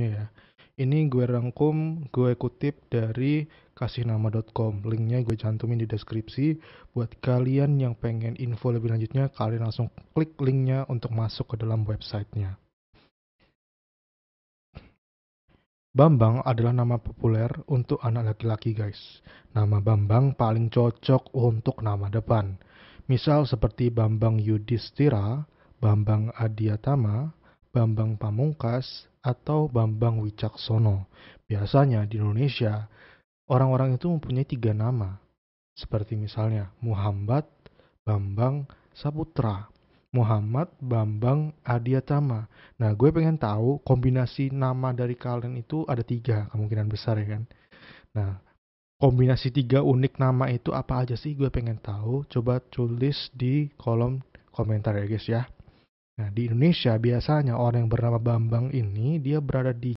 Ya, ini gue rangkum, gue kutip dari kasihnama.com. Linknya gue cantumin di deskripsi. Buat kalian yang pengen info lebih lanjutnya, kalian langsung klik linknya untuk masuk ke dalam websitenya. Bambang adalah nama populer untuk anak laki-laki guys. Nama Bambang paling cocok untuk nama depan. Misal seperti Bambang Yudhistira, Bambang Adiatama, Bambang Pamungkas, atau Bambang Wicaksono. Biasanya di Indonesia, orang-orang itu mempunyai tiga nama, seperti misalnya Muhammad, Bambang, Saputra. Muhammad, Bambang, Adiatama. Nah, gue pengen tahu kombinasi nama dari kalian itu ada tiga kemungkinan besar ya kan. Nah, kombinasi tiga unik nama itu apa aja sih gue pengen tahu. Coba tulis di kolom komentar ya guys ya. Nah, di Indonesia biasanya orang yang bernama Bambang ini dia berada di